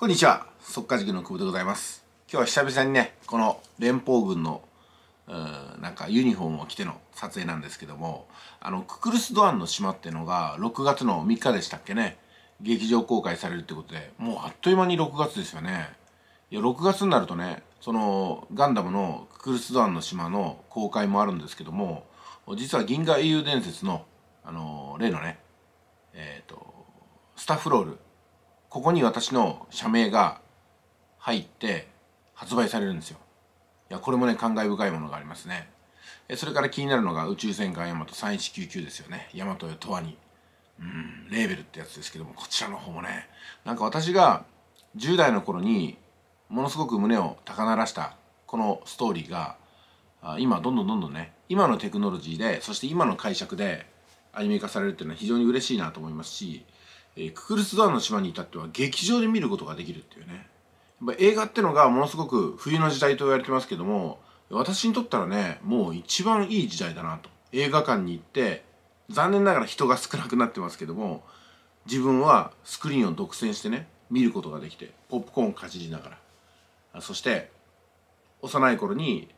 こんにちは、速稼塾の久保でございます。今日は久々にね、この連邦軍の、うなんかユニフォームを着ての撮影なんですけども、あの、ククルス・ドアンの島っていうのが6月の3日でしたっけね、劇場公開されるってことで、もうあっという間に6月ですよね。いや、6月になるとね、その、ガンダムのククルス・ドアンの島の公開もあるんですけども、実は銀河英雄伝説の、あのー、例のね、えっ、ー、と、スタッフロール、ここに私の社名が入って発売されるんですよ。いや、これもね、感慨深いものがありますね。それから気になるのが宇宙戦艦ヤマト3199ですよね。ヤマトよとわに。うん、レーベルってやつですけども、こちらの方もね、なんか私が10代の頃にものすごく胸を高鳴らしたこのストーリーが、今どんどんどんどんね、今のテクノロジーで、そして今の解釈でアニメ化されるっていうのは非常に嬉しいなと思いますし、えククルス・ドアの島に至っては劇場で見ることができるっていうねやっぱ映画ってのがものすごく冬の時代と言われてますけども私にとったらねもう一番いい時代だなと映画館に行って残念ながら人が少なくなってますけども自分はスクリーンを独占してね見ることができてポップコーンをかじりながらそして幼い頃に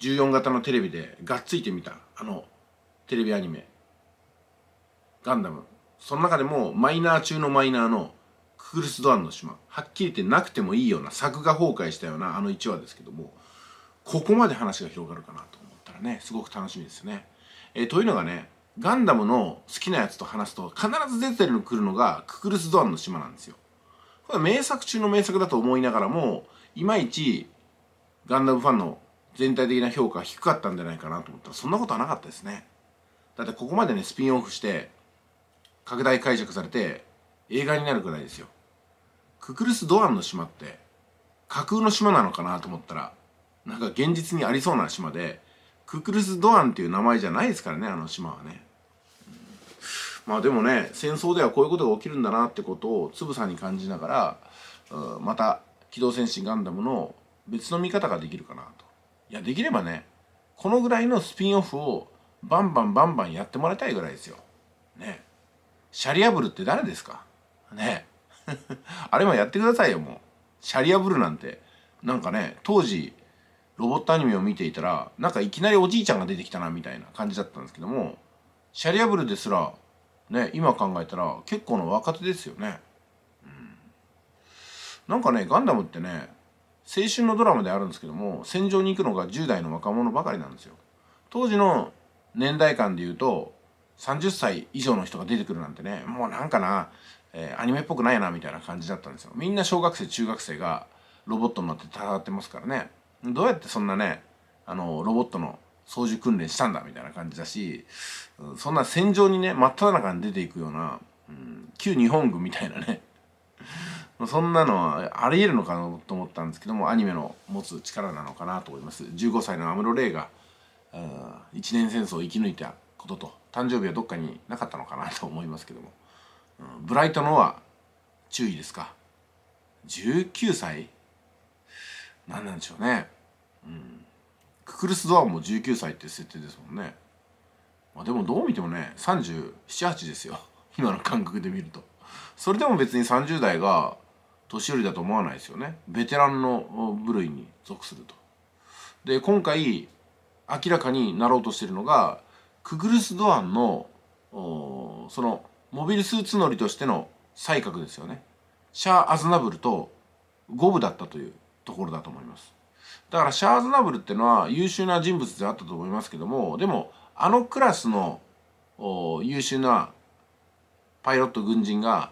14型のテレビでがっついてみたあのテレビアニメ「ガンダム」その中でもマイナー中のマイナーのククルス・ドアンの島はっきり言ってなくてもいいような作画崩壊したようなあの1話ですけどもここまで話が広がるかなと思ったらねすごく楽しみですね。えー、というのがねガンダムの好きなやつと話すと必ず出てるの来るのがククルス・ドアンの島なんですよ。これは名作中の名作だと思いながらもいまいちガンダムファンの全体的な評価は低かったんじゃないかなと思ったらそんなことはなかったですね。だってここまでねスピンオフして拡大解釈されて映画になるくらいですよククルス・ドアンの島って架空の島なのかなと思ったらなんか現実にありそうな島でククルス・ドアンっていう名前じゃないですからねあの島はね、まあでもね戦争ではこういうことが起きるんだなってことをつぶさに感じながら、うまた「機動戦士ガンダム」の別の見方ができるかなといやできればねこのぐらいのスピンオフをバンバンバンバンやってもらいたいぐらいですよねシャリアブルって誰ですかね あれもやってくださいよ、もう。シャリアブルなんて。なんかね、当時、ロボットアニメを見ていたら、なんかいきなりおじいちゃんが出てきたな、みたいな感じだったんですけども、シャリアブルですら、ね、今考えたら結構の若手ですよね。うん。なんかね、ガンダムってね、青春のドラマであるんですけども、戦場に行くのが10代の若者ばかりなんですよ。当時の年代間で言うと、30歳以上の人が出てくるなんてねもうなんかな、えー、アニメっぽくないなみたいな感じだったんですよみんな小学生中学生がロボットになって戦ってますからねどうやってそんなねあのロボットの操縦訓練したんだみたいな感じだしそんな戦場にね真っ只中に出ていくような、うん、旧日本軍みたいなね そんなのはあり得るのかなと思ったんですけどもアニメの持つ力なのかなと思います15歳のアムロ・レイが、うん、1年戦争を生き抜いたことと誕生日はどっかになかったのかなと思いますけども、うん、ブライトのは注意ですか19歳何なんでしょうね、うん、ククルスドアも19歳って設定ですもんね、まあ、でもどう見てもね378ですよ 今の感覚で見るとそれでも別に30代が年寄りだと思わないですよねベテランの部類に属するとで今回明らかになろうとしてるのがククルス・ドアンのそのモビルスーツ乗りとしての才覚ですよねシャア・アズナブルと五分だったというところだと思いますだからシャア・アズナブルってのは優秀な人物であったと思いますけどもでもあのクラスの優秀なパイロット軍人が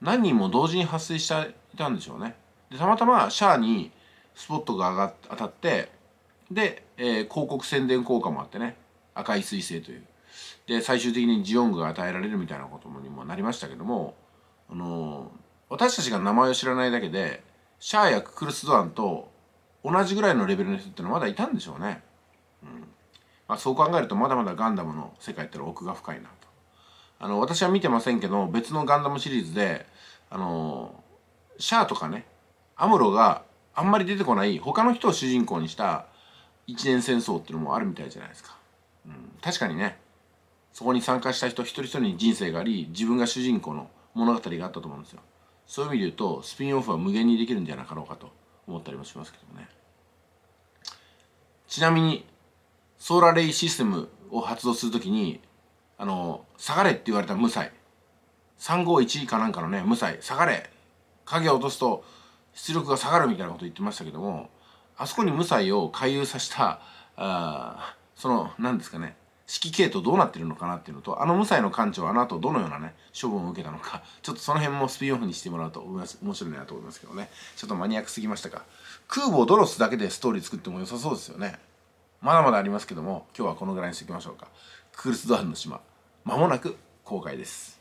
何人も同時に発生していたんでしょうねでたまたまシャアにスポットが当たってで、えー、広告宣伝効果もあってね赤い彗星というで最終的にジオングが与えられるみたいなことにもなりましたけども、あの私たちが名前を知らないだけでシャアやククルス・ドアンと同じぐらいのレベルの人ってのはまだいたんでしょうね、うんまあ、そう考えるとまだまだガンダムの世界ってのは奥が深いなとあの私は見てませんけど別のガンダムシリーズであのシャアとかねアムロがあんまり出てこない他の人を主人公にした一年戦争っていうのもあるみたいじゃないですか確かにねそこに参加した人一人一人に人生があり自分が主人公の物語があったと思うんですよそういう意味で言うとスピンオフは無限にできるんじゃなかろうかと思ったりもしますけどねちなみにソーラーレイシステムを発動するときにあの下がれって言われた無罪351かなんかのね無罪下がれ影を落とすと出力が下がるみたいなこと言ってましたけどもあそこに無罪を回遊させたあその何ですかね指揮系統どうなってるのかなっていうのとあの無罪の館長はあの後どのようなね処分を受けたのか ちょっとその辺もスピンオフにしてもらうと面白いなと思いますけどねちょっとマニアックすぎましたか空母ドロスだけでストーリー作っても良さそうですよねまだまだありますけども今日はこのぐらいにしておきましょうかクールスドアンの島まもなく公開です